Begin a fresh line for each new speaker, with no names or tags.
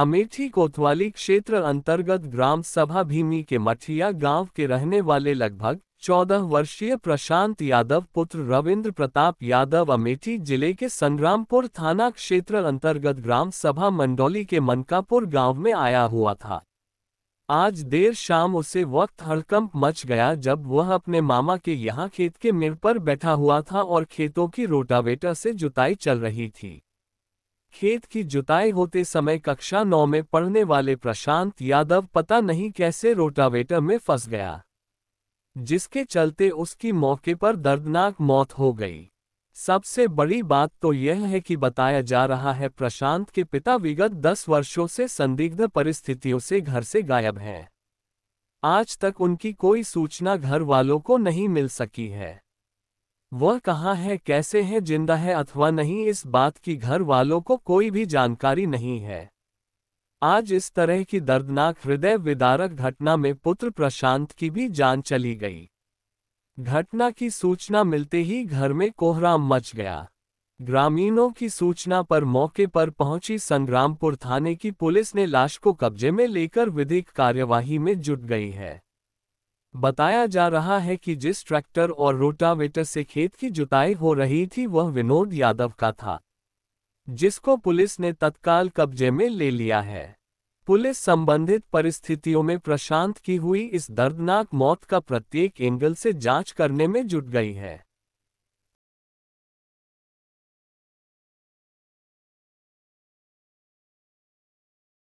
अमेठी कोतवाली क्षेत्र अंतर्गत ग्राम सभा भीमी के मठिया गांव के रहने वाले लगभग चौदह वर्षीय प्रशांत यादव पुत्र रविंद्र प्रताप यादव अमेठी जिले के संग्रामपुर थाना क्षेत्र अंतर्गत ग्राम सभा मंडोली के मनकापुर गांव में आया हुआ था आज देर शाम उसे वक्त हड़कंप मच गया जब वह अपने मामा के यहाँ खेत के मिर पर बैठा हुआ था और खेतों की रोटावेटर से जुताई चल रही थी खेत की जुताई होते समय कक्षा नौ में पढ़ने वाले प्रशांत यादव पता नहीं कैसे रोटावेटर में फंस गया जिसके चलते उसकी मौके पर दर्दनाक मौत हो गई सबसे बड़ी बात तो यह है कि बताया जा रहा है प्रशांत के पिता विगत दस वर्षों से संदिग्ध परिस्थितियों से घर से गायब हैं आज तक उनकी कोई सूचना घर वालों को नहीं मिल सकी है वह कहाँ है कैसे है जिंदा है अथवा नहीं इस बात की घर वालों को कोई भी जानकारी नहीं है आज इस तरह की दर्दनाक हृदय विदारक घटना में पुत्र प्रशांत की भी जान चली गई घटना की सूचना मिलते ही घर में कोहराम मच गया ग्रामीणों की सूचना पर मौके पर पहुंची संग्रामपुर थाने की पुलिस ने लाश को कब्जे में लेकर विधिक कार्यवाही में जुट गई है बताया जा रहा है कि जिस ट्रैक्टर और रोटावेटर से खेत की जुताई हो रही थी वह विनोद यादव का था जिसको पुलिस ने तत्काल कब्जे में ले लिया है पुलिस संबंधित परिस्थितियों में प्रशांत की हुई इस दर्दनाक मौत का प्रत्येक एंगल से जांच करने में जुट गई है